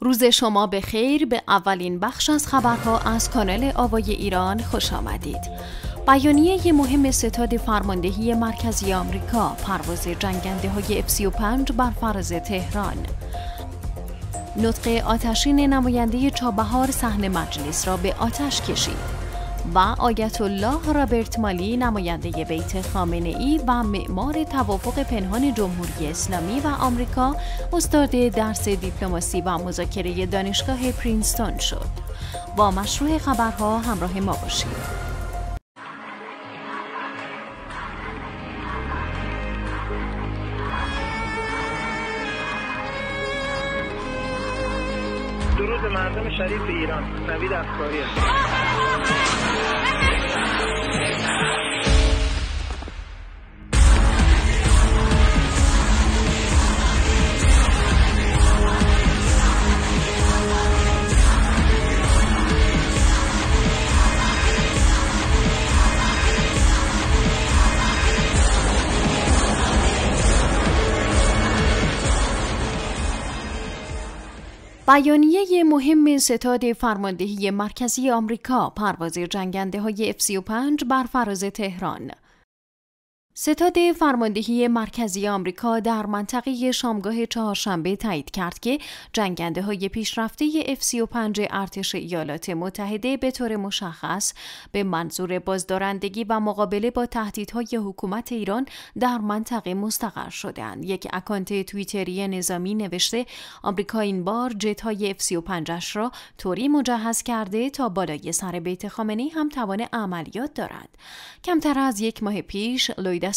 روز شما به خیر به اولین بخش از خبرها از کانال آوای ایران خوش آمدید. بیانیه مهم ستاد فرماندهی مرکزی آمریکا پرواز جنگنده های F-35 بر فراز تهران نطق آتشین نماینده چابهار صحن مجلس را به آتش کشید. و آیت الله رابرت مالی نماینده بیت خامنه ای و معمار توافق پنهان جمهوری اسلامی و آمریکا استاد درس دیپلماسی و مذاکره دانشگاه پرینستون شد. با مشروع خبرها همراه ما باشید. روز مردم شریف ایران نوید افکاری بیانیه مهم ستاد فرماندهی مرکزی آمریکا پرواز جنگنده های F-35 بر فراز تهران ستاد فرماندهی مرکزی آمریکا در منطقه شامگاه چهارشنبه تایید کرد که جنگنده های پیشرفته F-35 ارتش ایالات متحده به طور مشخص به منظور بازدارندگی و مقابله با تهدیدهای حکومت ایران در منطقه مستقر شدند. یک اکانت توییتری نظامی نوشته آمریکا این بار جت های F-35 را طوری مجهز کرده تا بالای سر بیت خامنه هم توان عملیات دارد. کمتر از یک ماه پیش لوید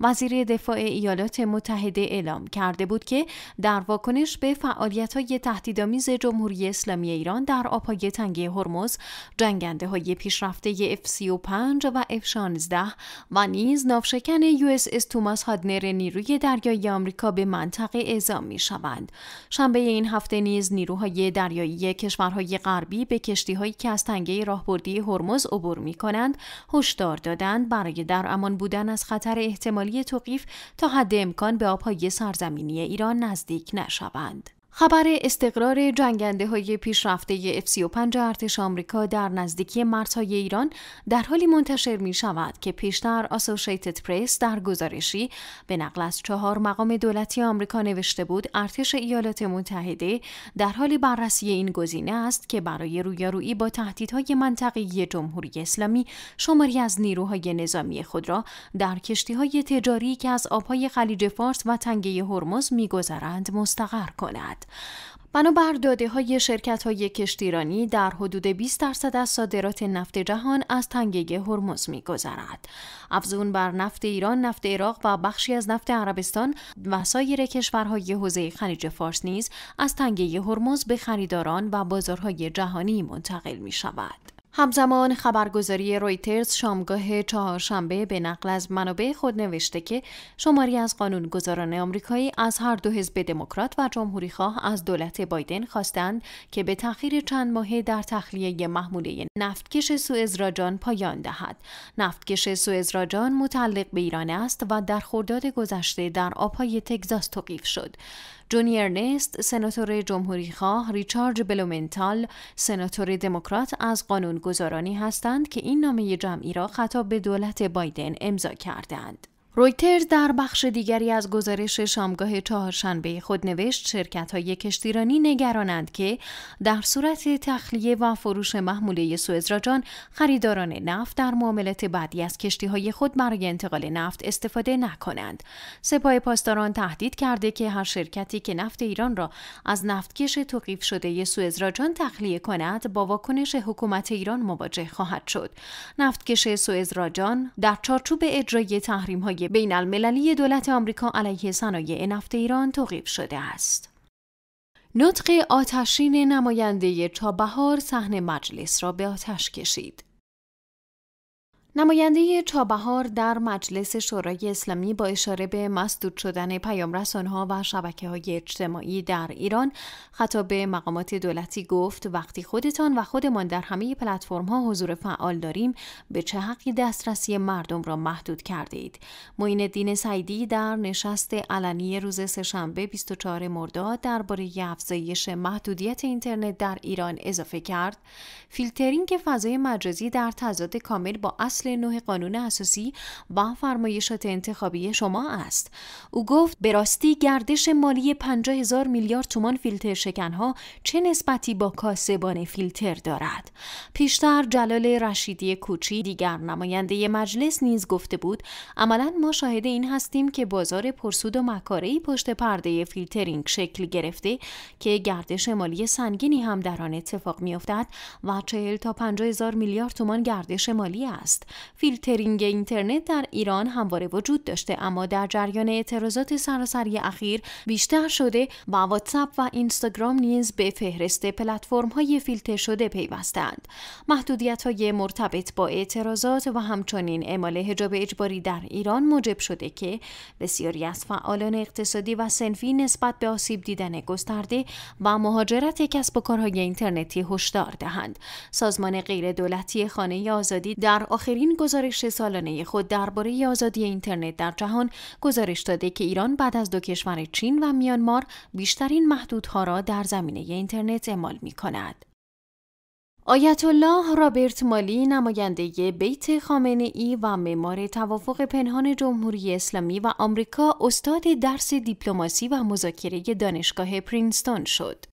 وزیر دفاع ایالات متحده اعلام کرده بود که در واکنش به فعالیت های تهدیدآمیز جمهوری اسلامی ایران در آبهای تنگه هرمز جنگنده های پیشرفته F-35 و F-16 و نیز ناوشکن USS توماس هادنر نیروی دریایی آمریکا به منطقه اعزام می شوند. شنبه این هفته نیز نیروهای دریایی کشورهای غربی به کشتی که از تنگه راهبردی هرمز عبور می کنند هشدار دادند برای در امان بودن از خطر احتمالی توقیف تا حد امکان به آبهای سرزمینی ایران نزدیک نشوند. خبر استقرار جنگنده های پیشرفته F-35 ارتش آمریکا در نزدیکی مرزهای ایران در حالی منتشر می شود که پیشتر آسوشیتد پرس در گزارشی به نقل از چهار مقام دولتی آمریکا نوشته بود ارتش ایالات متحده در حال بررسی این گزینه است که برای رویارویی با تهدیدهای منطقی جمهوری اسلامی شماری از نیروهای نظامی خود را در کشتی های تجاری که از آبهای خلیج فارس و تنگه هرمز میگذرند مستقر کند. بنابر داده های شرکت های کشتیرانی در حدود 20 درصد از صادرات نفت جهان از تنگه هرمز میگذرد. افزون بر نفت ایران، نفت عراق و بخشی از نفت عربستان و سایر کشورهای حوزه خلیج فارس نیز از تنگه هرمز به خریداران و بازارهای جهانی منتقل می شود. همزمان خبرگزاری رویترز شامگاه چهارشنبه به نقل از منابع خود نوشته که شماری از قانونگذاران آمریکایی از هر دو حزب دموکرات و جمهوریخواه از دولت بایدن خواستند که به تأخیر چند ماه در تخلیه محموله نفتکش سوئز راجان پایان دهد نفتکش سوئز راجان متعلق به ایران است و در خرداد گذشته در آبهای تگزاس توقیف شد جونی ارنست سناتور جمهوری خواه ریچارد بلومنتال سناتور دموکرات از قانون گذارانی هستند که این نامه جمعی را خطاب به دولت بایدن امضا کردند. رویترز در بخش دیگری از گزارش شامگاه چهارشنبه خود نوشت شرکت های کشتیرانی نگرانند که در صورت تخلیه و فروش محموله سوئزراجان خریداران نفت در معاملات بعدی از کشتی های خود برای انتقال نفت استفاده نکنند. سپاه پاسداران تهدید کرده که هر شرکتی که نفت ایران را از نفتکش توقیف شده سوئزراجان تخلیه کند با واکنش حکومت ایران مواجه خواهد شد. نفتکش سوئزراجان در چارچوب اجرای تحریم های بین المللی دولت آمریکا علیه صنایع نفت ایران توقیب شده است. نطق آتشین نماینده چابهار صحن مجلس را به آتش کشید. نماینده چابهار در مجلس شورای اسلامی با اشاره به مسدود شدن پیام ها و شبکه های اجتماعی در ایران خطاب به مقامات دولتی گفت وقتی خودتان و خودمان در همه پلتفرم ها حضور فعال داریم به چه حقی دسترسی مردم را محدود کرده اید معین دین سعیدی در نشست علنی روز سهشنبه 24 مرداد درباره افزایش محدودیت اینترنت در ایران اضافه کرد فیلترینگ فضای مجازی در تضاد کامل با اصل فصل قانون اساسی و فرمایشات انتخابی شما است او گفت به راستی گردش مالی 50 هزار میلیارد تومان فیلتر شکنها چه نسبتی با کاسبان فیلتر دارد پیشتر جلال رشیدی کوچی دیگر نماینده مجلس نیز گفته بود عملا ما شاهد این هستیم که بازار پرسود و مکارهای پشت پرده فیلترینگ شکل گرفته که گردش مالی سنگینی هم در آن اتفاق میافتد و 40 تا 50 هزار میلیارد تومان گردش مالی است فیلترینگ اینترنت در ایران همواره وجود داشته اما در جریان اعتراضات سراسری اخیر بیشتر شده و واتساپ و اینستاگرام نیز به فهرست پلتفرم های فیلتر شده پیوستند محدودیت های مرتبط با اعتراضات و همچنین اعمال حجاب اجباری در ایران موجب شده که بسیاری از فعالان اقتصادی و سنفی نسبت به آسیب دیدن گسترده و مهاجرت کسب و کارهای اینترنتی هشدار دهند سازمان دولتی خانه آزادی در آخرین اولین گزارش سالانه خود درباره آزادی اینترنت در جهان گزارش داده که ایران بعد از دو کشور چین و میانمار بیشترین محدودها را در زمینه اینترنت اعمال می کند. آیت الله رابرت مالی نماینده بیت خامنه ای و معمار توافق پنهان جمهوری اسلامی و آمریکا استاد درس دیپلماسی و مذاکره دانشگاه پرینستون شد.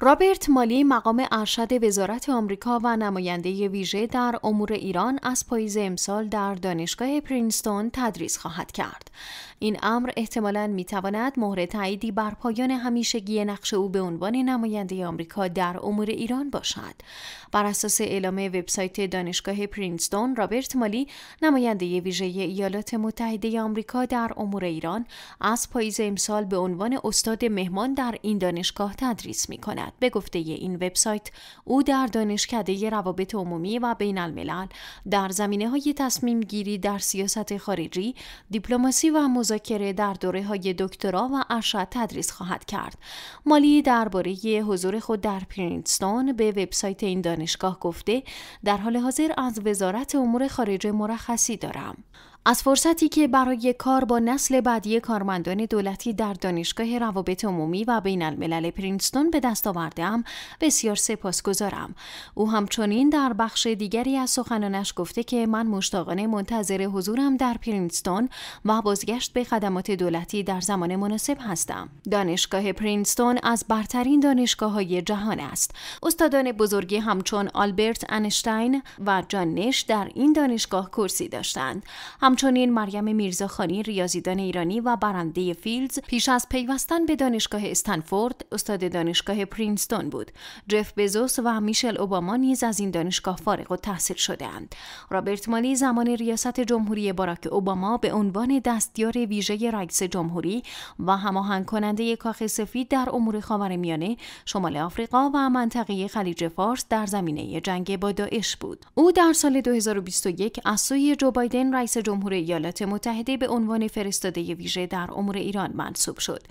رابرت مالی مقام ارشد وزارت آمریکا و نماینده ویژه در امور ایران از پاییز امسال در دانشگاه پرینستون تدریس خواهد کرد. این امر احتمالا می تواند مهر تاییدی بر پایان همیشگی نقش او به عنوان نماینده آمریکا در امور ایران باشد بر اساس اعلام وبسایت دانشگاه پرینستون رابرت مالی نماینده ویژه ایالات متحده آمریکا در امور ایران از پاییز امسال به عنوان استاد مهمان در این دانشگاه تدریس می کند به گفته این وبسایت او در دانشکده روابط عمومی و بین الملل در زمینه های تصمیم گیری در سیاست خارجی دیپلماسی و مذاکره در دوره های دکترا و ارشد تدریس خواهد کرد. مالی درباره حضور خود در پرینستون به وبسایت این دانشگاه گفته در حال حاضر از وزارت امور خارجه مرخصی دارم. از فرصتی که برای کار با نسل بعدی کارمندان دولتی در دانشگاه روابط عمومی و بین الملل پرینستون به دست آوردهام بسیار سپاسگزارم او همچنین در بخش دیگری از سخنانش گفته که من مشتاقانه منتظر حضورم در پرینستون و بازگشت به خدمات دولتی در زمان مناسب هستم دانشگاه پرینستون از برترین دانشگاه های جهان است استادان بزرگی همچون آلبرت انشتین و جان نش در این دانشگاه کرسی داشتند هم همچنین مریم میرزاخانی ریاضیدان ایرانی و برنده فیلدز پیش از پیوستن به دانشگاه استنفورد استاد دانشگاه پرینستون بود جف بزوس و میشل اوباما نیز از این دانشگاه فارغ و تحصیل شدهاند رابرت مالی زمان ریاست جمهوری باراک اوباما به عنوان دستیار ویژه رئیس جمهوری و هماهنگ کننده کاخ سفید در امور خاورمیانه شمال آفریقا و منطقه خلیج فارس در زمینه جنگ با داعش بود او در سال 2021 از سوی جو بایدن رئیس جمهوری جمهور ایالات متحده به عنوان فرستاده ویژه در امور ایران منصوب شد.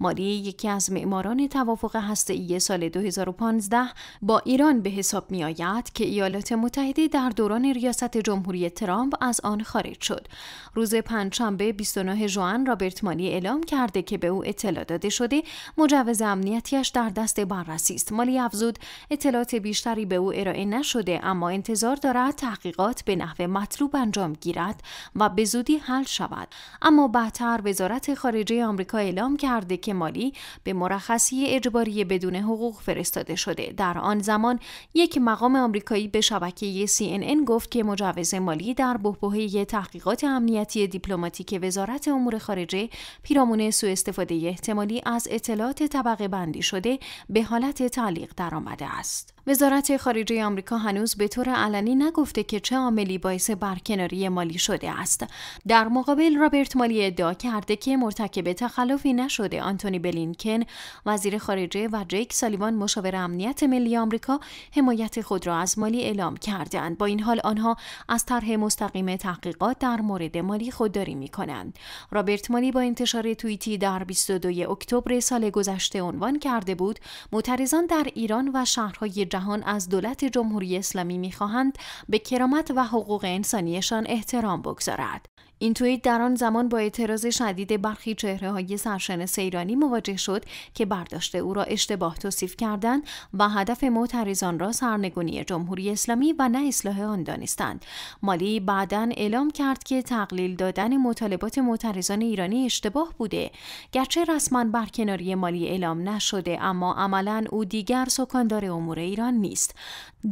مالی یکی از معماران توافق هسته‌ای سال 2015 با ایران به حساب می آید که ایالات متحده در دوران ریاست جمهوری ترامپ از آن خارج شد. روز پنجشنبه 29 ژوئن رابرت مالی اعلام کرده که به او اطلاع داده شده مجوز امنیتیش در دست بررسی است. مالی افزود اطلاعات بیشتری به او ارائه نشده اما انتظار دارد تحقیقات به نحو مطلوب انجام گیرد و به زودی حل شود اما بهتر وزارت خارجه آمریکا اعلام کرده که مالی به مرخصی اجباری بدون حقوق فرستاده شده در آن زمان یک مقام آمریکایی به شبکه CNN گفت که مجوز مالی در بهبهه تحقیقات امنیتی دیپلماتیک وزارت امور خارجه پیرامون سوء استفاده احتمالی از اطلاعات طبقه بندی شده به حالت تعلیق درآمده است وزارت خارجه آمریکا هنوز به طور علنی نگفته که چه عاملی باعث برکناری مالی شده است. در مقابل رابرت مالی ادعا کرده که مرتکب تخلفی نشده آنتونی بلینکن وزیر خارجه و جیک سالیوان مشاور امنیت ملی آمریکا حمایت خود را از مالی اعلام کردند. با این حال آنها از طرح مستقیم تحقیقات در مورد مالی خودداری می کنند. رابرت مالی با انتشار توییتی در 22 اکتبر سال گذشته عنوان کرده بود معترضان در ایران و شهرهای جهان از دولت جمهوری اسلامی میخواهند به کرامت و حقوق انسانیشان احترام بگذارد این توییت در آن زمان با اعتراض شدید برخی چهره های سرشناس ایرانی مواجه شد که برداشت او را اشتباه توصیف کردند و هدف معترضان را سرنگونی جمهوری اسلامی و نه اصلاح آن دانستند مالی بعدا اعلام کرد که تقلیل دادن مطالبات معترضان ایرانی اشتباه بوده گرچه رسما برکناری مالی اعلام نشده اما عملا او دیگر سکاندار امور ایران نیست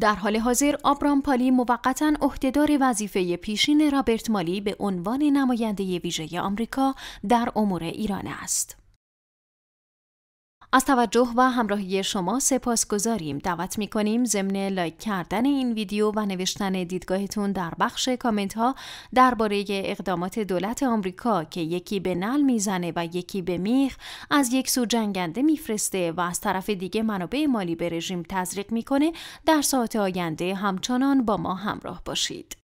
در حال حاضر آبرام پالی موقتا عهدهدار وظیفه پیشین رابرت مالی به عنوان عنوان نماینده ویژه آمریکا در امور ایران است. از توجه و همراهی شما سپاس گذاریم. دعوت می کنیم ضمن لایک کردن این ویدیو و نوشتن دیدگاهتون در بخش کامنت ها درباره اقدامات دولت آمریکا که یکی به نل میزنه و یکی به میخ از یک سو جنگنده میفرسته و از طرف دیگه منابع مالی به رژیم تزریق میکنه در ساعت آینده همچنان با ما همراه باشید.